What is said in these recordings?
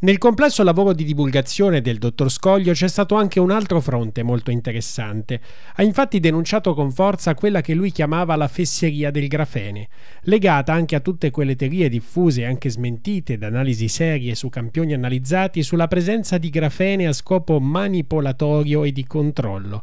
Nel complesso lavoro di divulgazione del dottor Scoglio c'è stato anche un altro fronte molto interessante. Ha infatti denunciato con forza quella che lui chiamava la fesseria del grafene, legata anche a tutte quelle teorie diffuse e anche smentite da analisi serie su campioni analizzati sulla presenza di grafene a scopo manipolatorio e di controllo.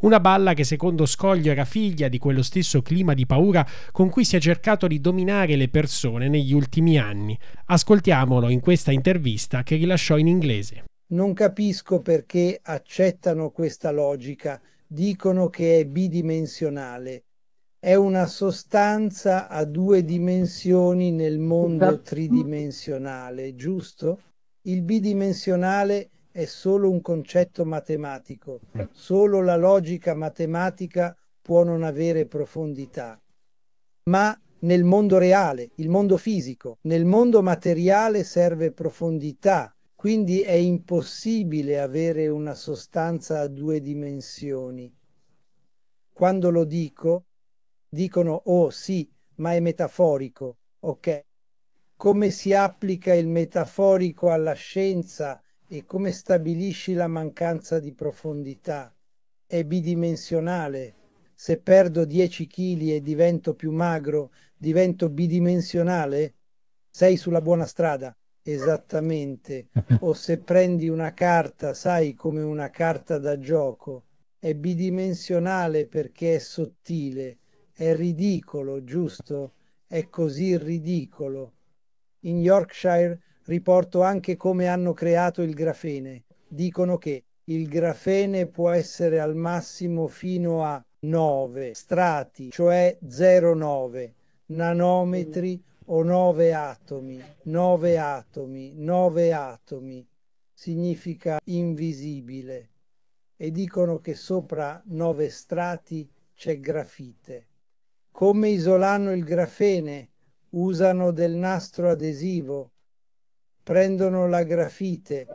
Una balla che secondo Scoglio era figlia di quello stesso clima di paura con cui si è cercato di dominare le persone negli ultimi anni. Ascoltiamolo in questa intervista che rilasciò in inglese. Non capisco perché accettano questa logica. Dicono che è bidimensionale. È una sostanza a due dimensioni nel mondo esatto. tridimensionale, giusto? Il bidimensionale è è solo un concetto matematico, solo la logica matematica può non avere profondità. Ma nel mondo reale, il mondo fisico, nel mondo materiale serve profondità, quindi è impossibile avere una sostanza a due dimensioni. Quando lo dico, dicono oh sì, ma è metaforico, ok? Come si applica il metaforico alla scienza e come stabilisci la mancanza di profondità? È bidimensionale. Se perdo 10 kg e divento più magro, divento bidimensionale? Sei sulla buona strada. Esattamente. O se prendi una carta, sai, come una carta da gioco, è bidimensionale perché è sottile, è ridicolo, giusto? È così ridicolo. In Yorkshire riporto anche come hanno creato il grafene. Dicono che il grafene può essere al massimo fino a 9 strati, cioè 0,9 nanometri o 9 atomi, 9 atomi, 9 atomi significa invisibile e dicono che sopra 9 strati c'è grafite. Come isolano il grafene? Usano del nastro adesivo prendono la grafite,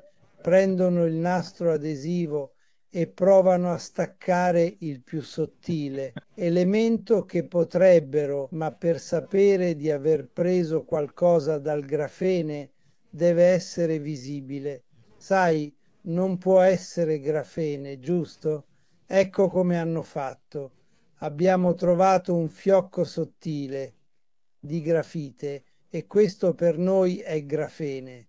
prendono il nastro adesivo e provano a staccare il più sottile, elemento che potrebbero, ma per sapere di aver preso qualcosa dal grafene deve essere visibile. Sai, non può essere grafene, giusto? Ecco come hanno fatto. Abbiamo trovato un fiocco sottile di grafite e questo per noi è grafene,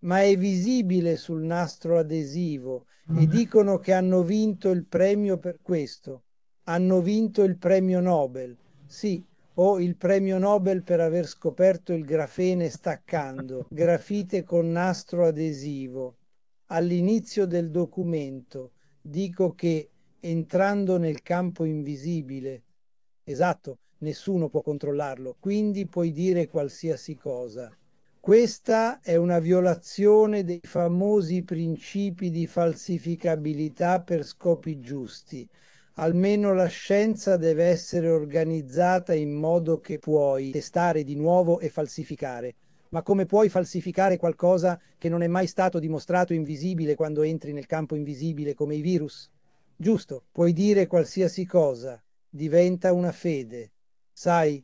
ma è visibile sul nastro adesivo e mm-hmm. dicono che hanno vinto il premio per questo. Hanno vinto il premio Nobel, sì, o il premio Nobel per aver scoperto il grafene staccando, grafite con nastro adesivo. All'inizio del documento dico che entrando nel campo invisibile, esatto, nessuno può controllarlo, quindi puoi dire qualsiasi cosa. Questa è una violazione dei famosi principi di falsificabilità per scopi giusti. Almeno la scienza deve essere organizzata in modo che puoi testare di nuovo e falsificare. Ma come puoi falsificare qualcosa che non è mai stato dimostrato invisibile quando entri nel campo invisibile come i virus? Giusto, puoi dire qualsiasi cosa, diventa una fede, sai,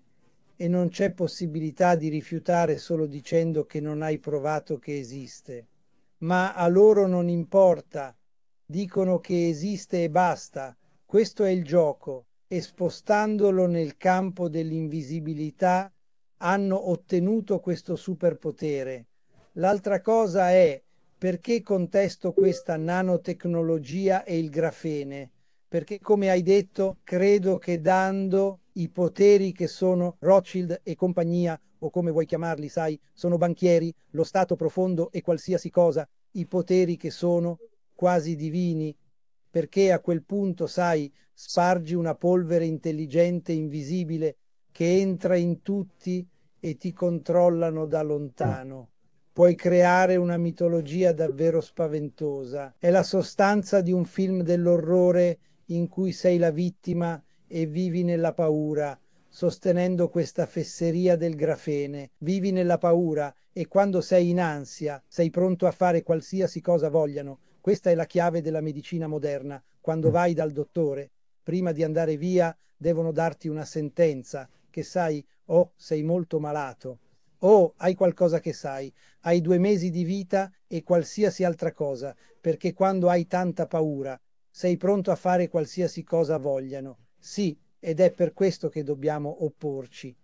e non c'è possibilità di rifiutare solo dicendo che non hai provato che esiste. Ma a loro non importa, dicono che esiste e basta, questo è il gioco, e spostandolo nel campo dell'invisibilità hanno ottenuto questo superpotere. L'altra cosa è perché contesto questa nanotecnologia e il grafene? perché come hai detto, credo che dando i poteri che sono Rothschild e compagnia, o come vuoi chiamarli, sai, sono banchieri, lo Stato profondo e qualsiasi cosa, i poteri che sono quasi divini, perché a quel punto, sai, spargi una polvere intelligente, invisibile, che entra in tutti e ti controllano da lontano puoi creare una mitologia davvero spaventosa. È la sostanza di un film dell'orrore in cui sei la vittima e vivi nella paura, sostenendo questa fesseria del grafene. Vivi nella paura e quando sei in ansia sei pronto a fare qualsiasi cosa vogliano. Questa è la chiave della medicina moderna. Quando mm. vai dal dottore, prima di andare via, devono darti una sentenza che sai o oh, sei molto malato o oh, hai qualcosa che sai, hai due mesi di vita e qualsiasi altra cosa, perché quando hai tanta paura sei pronto a fare qualsiasi cosa vogliano. Sì, ed è per questo che dobbiamo opporci.